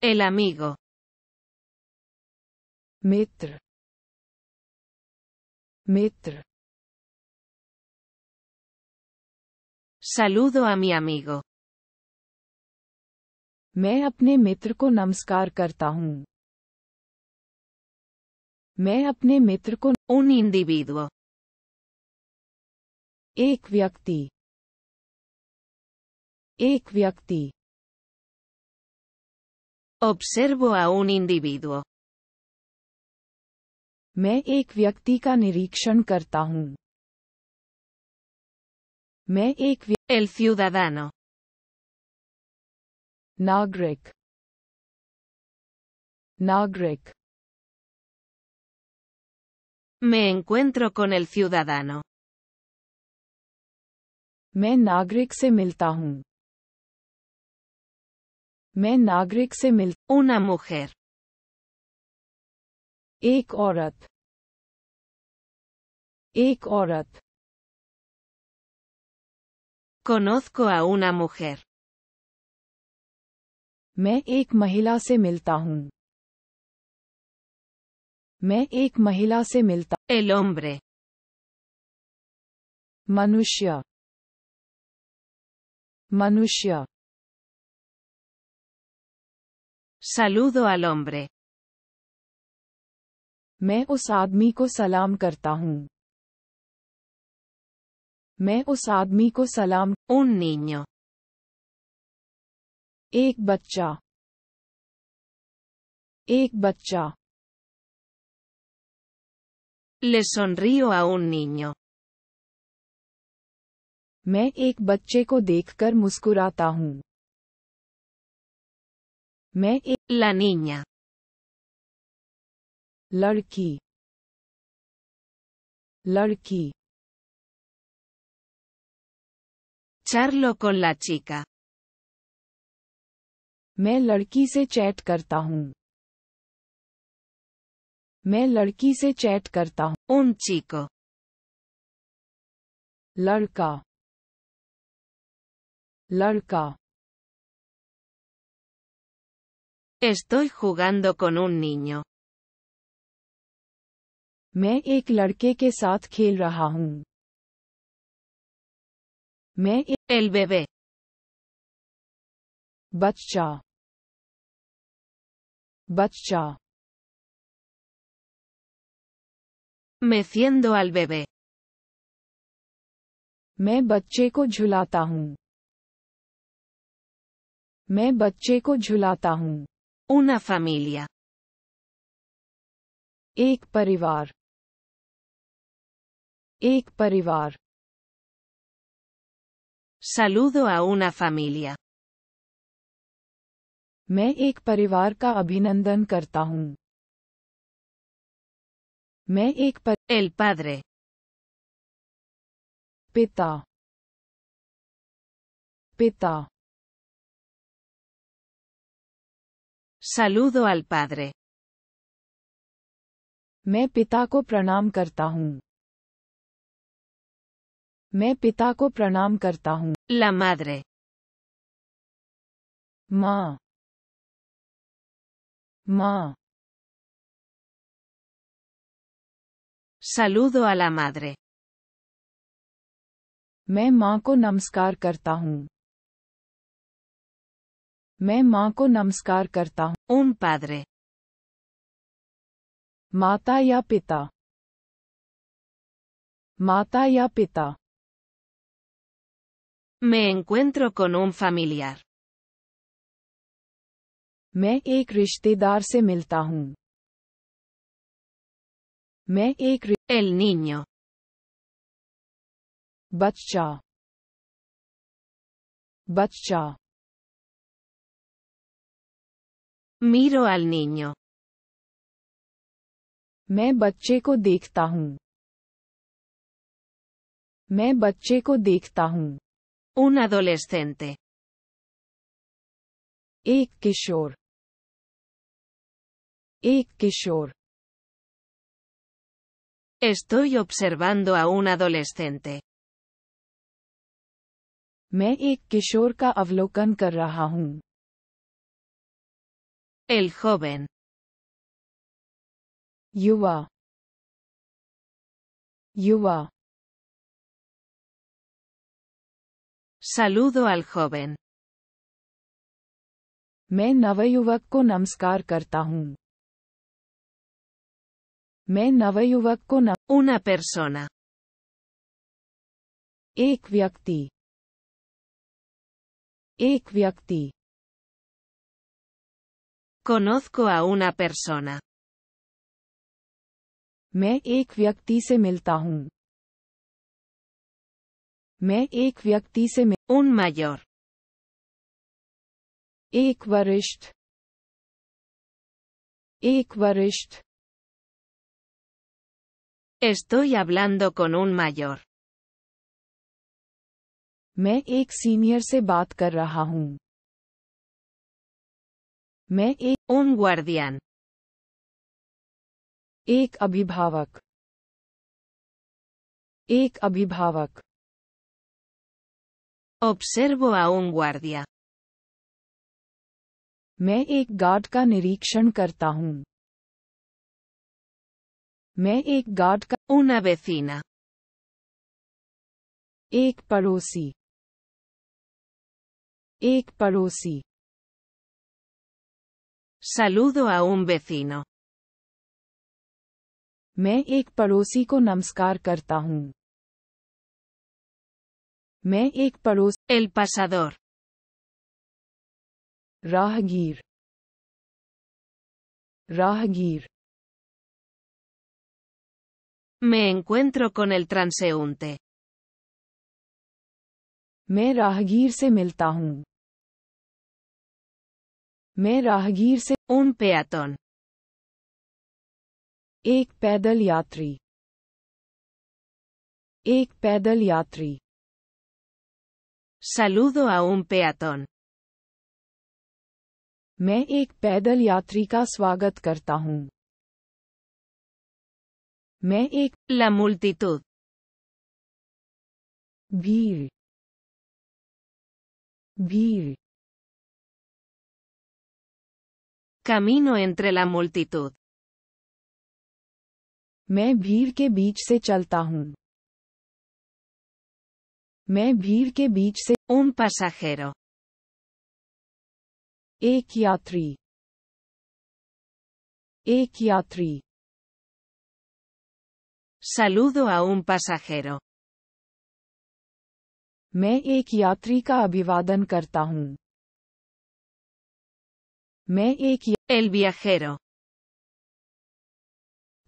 El amigo. Mitr. Mitr. Saludo a mi amigo. मैं अपने मित्र को नमस्कार करता हूँ मैं अपने मित्र को un individuo. एक व्यक्ति एक व्यक्ति Observo a un individuo. Me ek vyakti ka Me ek El ciudadano. Nagrik. Nagrik. Me encuentro con el ciudadano. Me nagrik se मैं नागरिक से मिल ऊना मुखेर एक औरत एक औरत कोनोस्को a una मैं एक महिला से मिलता हूँ मैं एक महिला से मिलता एलोम्ब्रे मनुष्य मनुष्य Saludo al hombre. मैं उस आदमी को सलाम करता हूँ मैं उस आदमी को सलाम Un niño. एक बच्चा एक बच्चा Le sonrío a un मैं एक बच्चे को देखकर मुस्कुराता हूँ मैं एक la niña लड़की लड़की Charlo con la chica. मैं लड़की से चैट करता हूँ मैं लड़की से चैट करता हूँ Un chico. लड़का लड़का Estoy jugando con un niño. Me एक लड़के के साथ खेल El bebé. बच्चा बच्चा Meciendo al bebé. Me बच्चे को Me Me Una familia. एक परिवार एक परिवार Saludo a una familia. मैं एक परिवार का अभिनंदन करता हूँ मैं एक पर... El padre. पिता पिता Saludo al Padre. मैं पिता को प्रणाम करता हूँ मैं पिता को प्रणाम करता हूँ La madre. माँ माँ Saludo a la madre. मैं माँ को नमस्कार करता हूँ मैं माँ को नमस्कार करता हूँ ओम पैदरे माता या पिता माता या पिता मैं encuentro con un familiar. मैं एक रिश्तेदार से मिलता हूँ मैं एक एल नीनो बच्चा बच्चा Miro al niño. Me bache ko देखता हूँ मैं बच्चे को देखता हूँ Un adolescente. Ek kishor. Ek kishor. Estoy observando a un adolescente. Me ek kishor ka avlokan कर रहा हूँ El joven. Yuva. Yuwa. Saludo al joven. Me navayuvak ko namskar karta hun. Me navayuvak ko Una persona. Ek vyakti. Ek vyakti. Conozco a una persona. Me ek vyakti se Me ek vyakti Un mayor. Ek varisht. Ek varisht. Estoy hablando con un mayor. Me ek senior se bat मैं एक un guardián एक अभिभावक एक अभिभावक Observo a un guardia. मैं एक guard का निरीक्षण करता हूं मैं एक गार्ड का Una vecina. एक पड़ोसी एक पड़ोसी Saludo a un vecino. Me ek parosi ko namskar karta Me ek El pasador. Rahagir. Rahagir. Me encuentro con el transeúnte. Me rahagir se मैं राहगीर से un पेतन एक पैदल यात्री एक पैदल यात्री सलूदो a un मैं एक पैदल यात्री का स्वागत करता हूँ मैं एक La तो भीड़ भीड़ camino entre la multitud. मैं भीड़ के बीच से चलता हूँ मैं भीड़ के बीच से un pasajero एक यात्री एक यात्री saludo a un pasajero मैं एक यात्री का अभिवादन करता हूँ मैं एक एल viajero.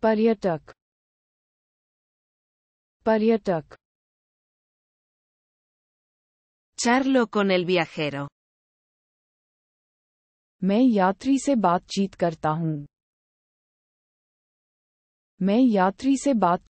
पर्यटक पर्यटक Charlo को नल viajero. मैं यात्री से बातचीत करता हूँ मैं यात्री से बात